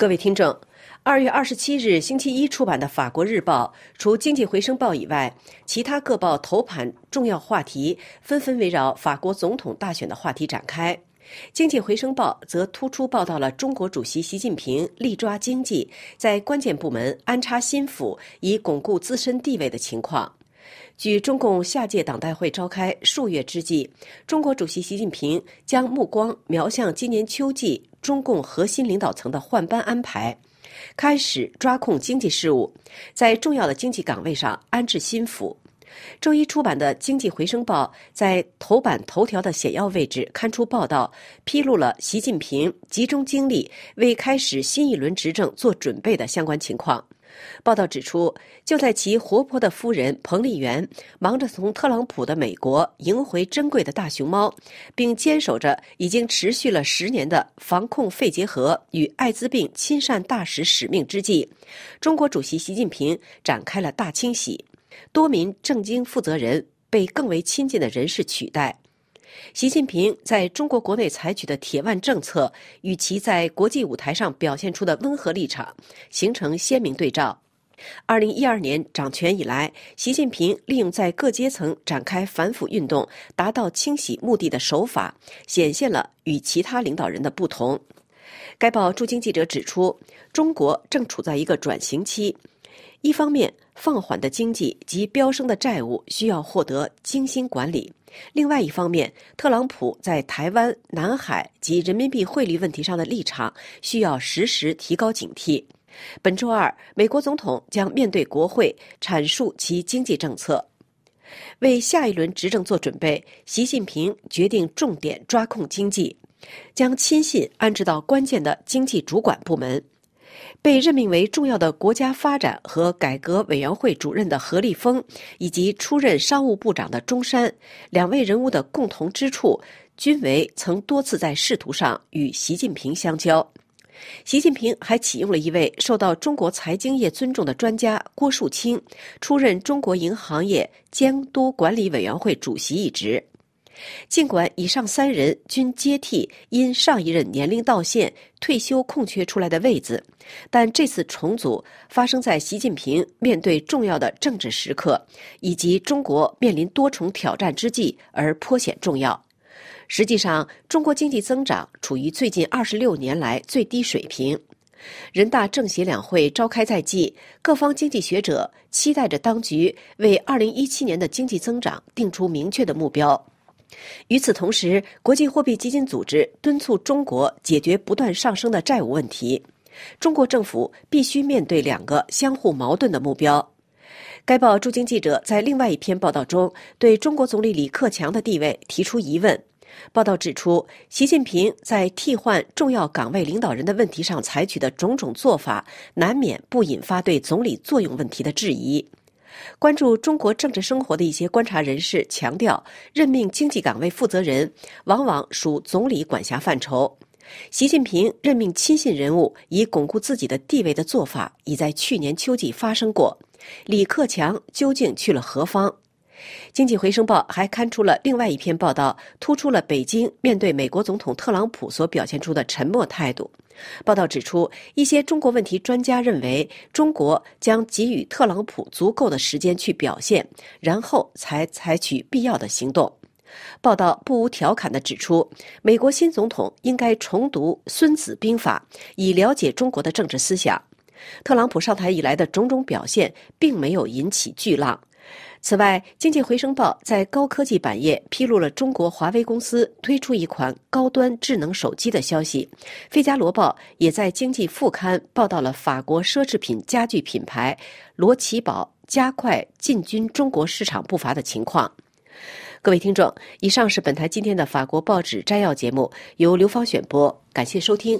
各位听众，二月二十七日星期一出版的法国日报，除《经济回升报》以外，其他各报头版重要话题纷纷围绕法国总统大选的话题展开，《经济回升报》则突出报道了中国主席习近平力抓经济，在关键部门安插心腹，以巩固自身地位的情况。据中共下届党代会召开数月之际，中国主席习近平将目光瞄向今年秋季。中共核心领导层的换班安排，开始抓控经济事务，在重要的经济岗位上安置心腹。周一出版的《经济回升报》在头版头条的显要位置刊出报道，披露了习近平集中精力为开始新一轮执政做准备的相关情况。报道指出，就在其活泼的夫人彭丽媛忙着从特朗普的美国迎回珍贵的大熊猫，并坚守着已经持续了十年的防控肺结核与艾滋病亲善大使使命之际，中国主席习近平展开了大清洗，多名政经负责人被更为亲近的人士取代。习近平在中国国内采取的铁腕政策，与其在国际舞台上表现出的温和立场形成鲜明对照。二零一二年掌权以来，习近平利用在各阶层展开反腐运动达到清洗目的的手法，显现了与其他领导人的不同。该报驻京记者指出，中国正处在一个转型期。一方面放缓的经济及飙升的债务需要获得精心管理；另外一方面，特朗普在台湾、南海及人民币汇率问题上的立场需要时时提高警惕。本周二，美国总统将面对国会阐述其经济政策，为下一轮执政做准备。习近平决定重点抓控经济，将亲信安置到关键的经济主管部门。被任命为重要的国家发展和改革委员会主任的何立峰，以及出任商务部长的钟山，两位人物的共同之处均为曾多次在仕途上与习近平相交。习近平还启用了一位受到中国财经业尊重的专家郭树清，出任中国银行业监督管理委员会主席一职。尽管以上三人均接替因上一任年龄到限退休空缺出来的位子，但这次重组发生在习近平面对重要的政治时刻以及中国面临多重挑战之际，而颇显重要。实际上，中国经济增长处于最近二十六年来最低水平。人大政协两会召开在即，各方经济学者期待着当局为二零一七年的经济增长定出明确的目标。与此同时，国际货币基金组织敦促中国解决不断上升的债务问题。中国政府必须面对两个相互矛盾的目标。该报驻京记者在另外一篇报道中对中国总理李克强的地位提出疑问。报道指出，习近平在替换重要岗位领导人的问题上采取的种种做法，难免不引发对总理作用问题的质疑。关注中国政治生活的一些观察人士强调，任命经济岗位负责人往往属总理管辖范畴。习近平任命亲信人物以巩固自己的地位的做法，已在去年秋季发生过。李克强究竟去了何方？《经济回升报》还刊出了另外一篇报道，突出了北京面对美国总统特朗普所表现出的沉默态度。报道指出，一些中国问题专家认为，中国将给予特朗普足够的时间去表现，然后才采取必要的行动。报道不无调侃地指出，美国新总统应该重读《孙子兵法》，以了解中国的政治思想。特朗普上台以来的种种表现，并没有引起巨浪。此外，《经济回升报》在高科技版页披露了中国华为公司推出一款高端智能手机的消息，《费加罗报》也在经济副刊报道了法国奢侈品家具品牌罗奇堡加快进军中国市场步伐的情况。各位听众，以上是本台今天的法国报纸摘要节目，由刘芳选播，感谢收听。